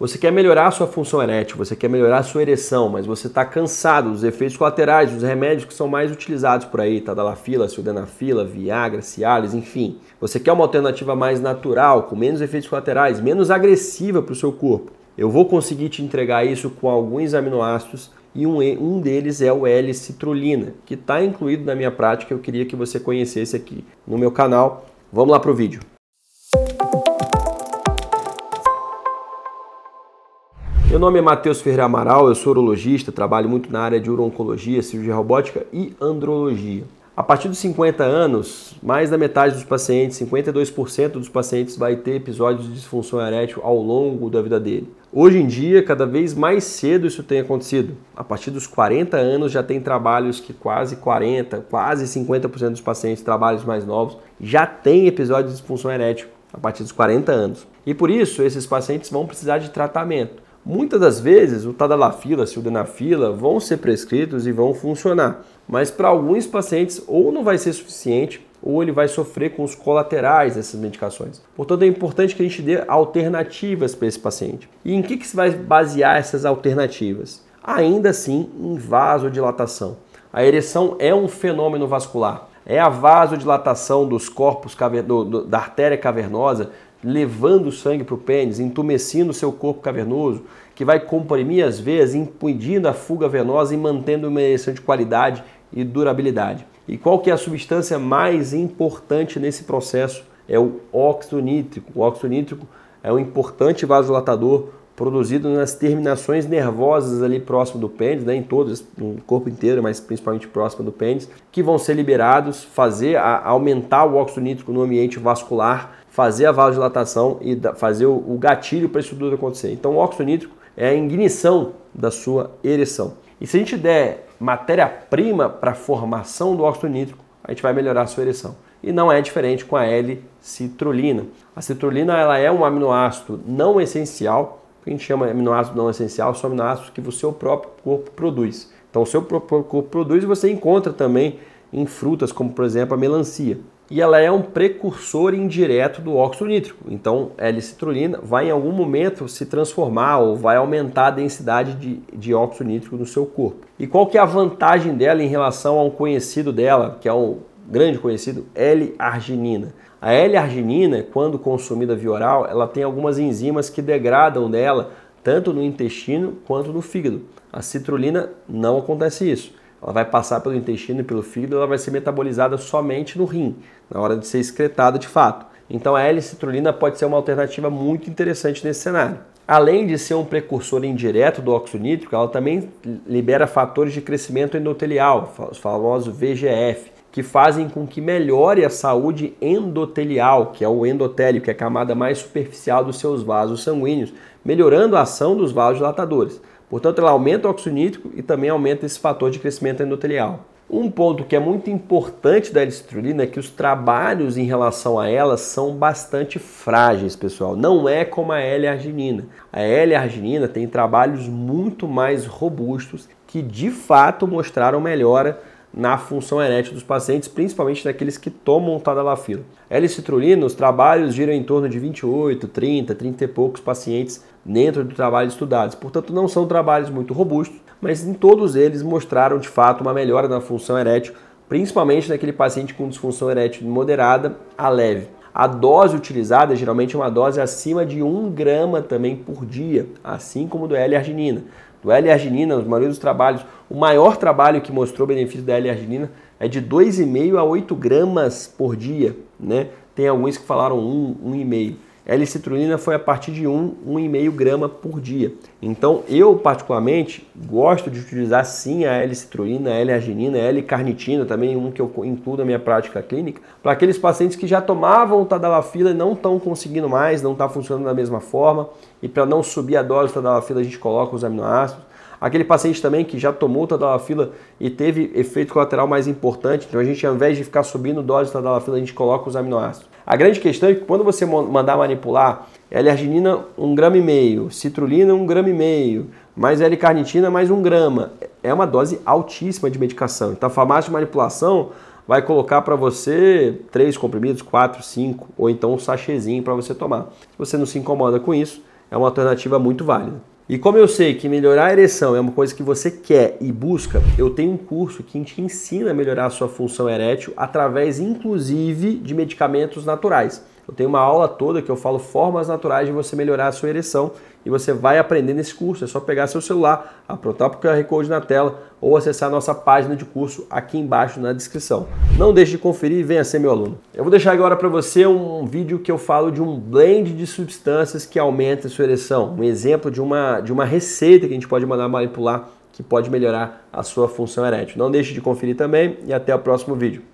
Você quer melhorar a sua função erétil, você quer melhorar a sua ereção, mas você está cansado dos efeitos colaterais, dos remédios que são mais utilizados por aí, tadalafila, sildenafila, viagra, cialis, enfim. Você quer uma alternativa mais natural, com menos efeitos colaterais, menos agressiva para o seu corpo. Eu vou conseguir te entregar isso com alguns aminoácidos e um, um deles é o L-citrulina, que está incluído na minha prática, eu queria que você conhecesse aqui no meu canal. Vamos lá para o vídeo. Meu nome é Matheus Ferreira Amaral, eu sou urologista, trabalho muito na área de urologia, cirurgia robótica e andrologia. A partir dos 50 anos, mais da metade dos pacientes, 52% dos pacientes, vai ter episódios de disfunção erétil ao longo da vida dele. Hoje em dia, cada vez mais cedo isso tem acontecido. A partir dos 40 anos já tem trabalhos que quase 40, quase 50% dos pacientes, trabalhos mais novos, já tem episódio de disfunção erétil a partir dos 40 anos. E por isso, esses pacientes vão precisar de tratamento. Muitas das vezes o tadalafila, sildenafila vão ser prescritos e vão funcionar, mas para alguns pacientes ou não vai ser suficiente ou ele vai sofrer com os colaterais dessas medicações. Portanto, é importante que a gente dê alternativas para esse paciente. E em que, que se vai basear essas alternativas? Ainda assim, em vasodilatação. A ereção é um fenômeno vascular. É a vasodilatação dos corpos, da artéria cavernosa, levando o sangue para o pênis, entumecendo o seu corpo cavernoso, que vai comprimir as veias, impedindo a fuga venosa e mantendo uma ereção de qualidade e durabilidade. E qual que é a substância mais importante nesse processo? É o óxido nítrico. O óxido nítrico é um importante vasodilatador produzido nas terminações nervosas ali próximo do pênis, né, em todos, no corpo inteiro, mas principalmente próximo do pênis, que vão ser liberados, fazer a, aumentar o óxido nítrico no ambiente vascular fazer a vasodilatação e fazer o gatilho para isso tudo acontecer. Então, o óxido nítrico é a ignição da sua ereção. E se a gente der matéria-prima para a formação do óxido nítrico, a gente vai melhorar a sua ereção. E não é diferente com a L-citrulina. A citrulina ela é um aminoácido não essencial. O que a gente chama de aminoácido não essencial são aminoácidos que o seu próprio corpo produz. Então, o seu próprio corpo produz e você encontra também em frutas, como por exemplo a melancia e ela é um precursor indireto do óxido nítrico. Então, L-citrulina vai em algum momento se transformar ou vai aumentar a densidade de, de óxido nítrico no seu corpo. E qual que é a vantagem dela em relação a um conhecido dela, que é um grande conhecido, L-arginina? A L-arginina, quando consumida via oral, ela tem algumas enzimas que degradam dela, tanto no intestino quanto no fígado. A citrulina não acontece isso ela vai passar pelo intestino e pelo fígado, ela vai ser metabolizada somente no rim, na hora de ser excretada de fato. Então a L-citrulina pode ser uma alternativa muito interessante nesse cenário. Além de ser um precursor indireto do óxido nítrico, ela também libera fatores de crescimento endotelial, o famoso VGF, que fazem com que melhore a saúde endotelial, que é o endotélio, que é a camada mais superficial dos seus vasos sanguíneos, melhorando a ação dos vasos dilatadores. Portanto, ela aumenta o óxido nítrico e também aumenta esse fator de crescimento endotelial. Um ponto que é muito importante da eritrulina né, é que os trabalhos em relação a ela são bastante frágeis, pessoal. Não é como a L-arginina. A L-arginina tem trabalhos muito mais robustos que de fato mostraram melhora na função erétil dos pacientes, principalmente daqueles que tomam tadalafila. L-citrulina, os trabalhos giram em torno de 28, 30, 30 e poucos pacientes dentro do trabalho estudados. Portanto, não são trabalhos muito robustos, mas em todos eles mostraram de fato uma melhora na função erétil, principalmente naquele paciente com disfunção erétil moderada a leve. A dose utilizada geralmente é uma dose acima de 1 grama também por dia, assim como do L-arginina do L-arginina, os maioria dos trabalhos, o maior trabalho que mostrou benefício da L-arginina é de 2,5 a 8 gramas por dia, né? Tem alguns que falaram 1, 1,5. L-citrulina foi a partir de 1, 1,5 grama por dia. Então, eu particularmente gosto de utilizar sim a L-citrulina, a L-arginina, a L-carnitina, também um que eu incluo na minha prática clínica, para aqueles pacientes que já tomavam tadalafila e não estão conseguindo mais, não está funcionando da mesma forma, e para não subir a dose do tadalafila a gente coloca os aminoácidos. Aquele paciente também que já tomou tadalafila e teve efeito colateral mais importante, então a gente ao invés de ficar subindo dose de tadalafila, a gente coloca os aminoácidos. A grande questão é que quando você mandar manipular L-arginina um grama e meio, citrulina um grama e meio, mais L-carnitina mais um grama, é uma dose altíssima de medicação. Então a farmácia de manipulação vai colocar para você três comprimidos, quatro, cinco, ou então um sachêzinho para você tomar. Se você não se incomoda com isso, é uma alternativa muito válida. E como eu sei que melhorar a ereção é uma coisa que você quer e busca, eu tenho um curso que te ensina a melhorar a sua função erétil através, inclusive, de medicamentos naturais. Eu tenho uma aula toda que eu falo formas naturais de você melhorar a sua ereção e você vai aprender nesse curso. É só pegar seu celular, apontar o QR Code na tela ou acessar a nossa página de curso aqui embaixo na descrição. Não deixe de conferir e venha ser meu aluno. Eu vou deixar agora para você um vídeo que eu falo de um blend de substâncias que aumenta a sua ereção. Um exemplo de uma, de uma receita que a gente pode mandar manipular que pode melhorar a sua função erétil. Não deixe de conferir também e até o próximo vídeo.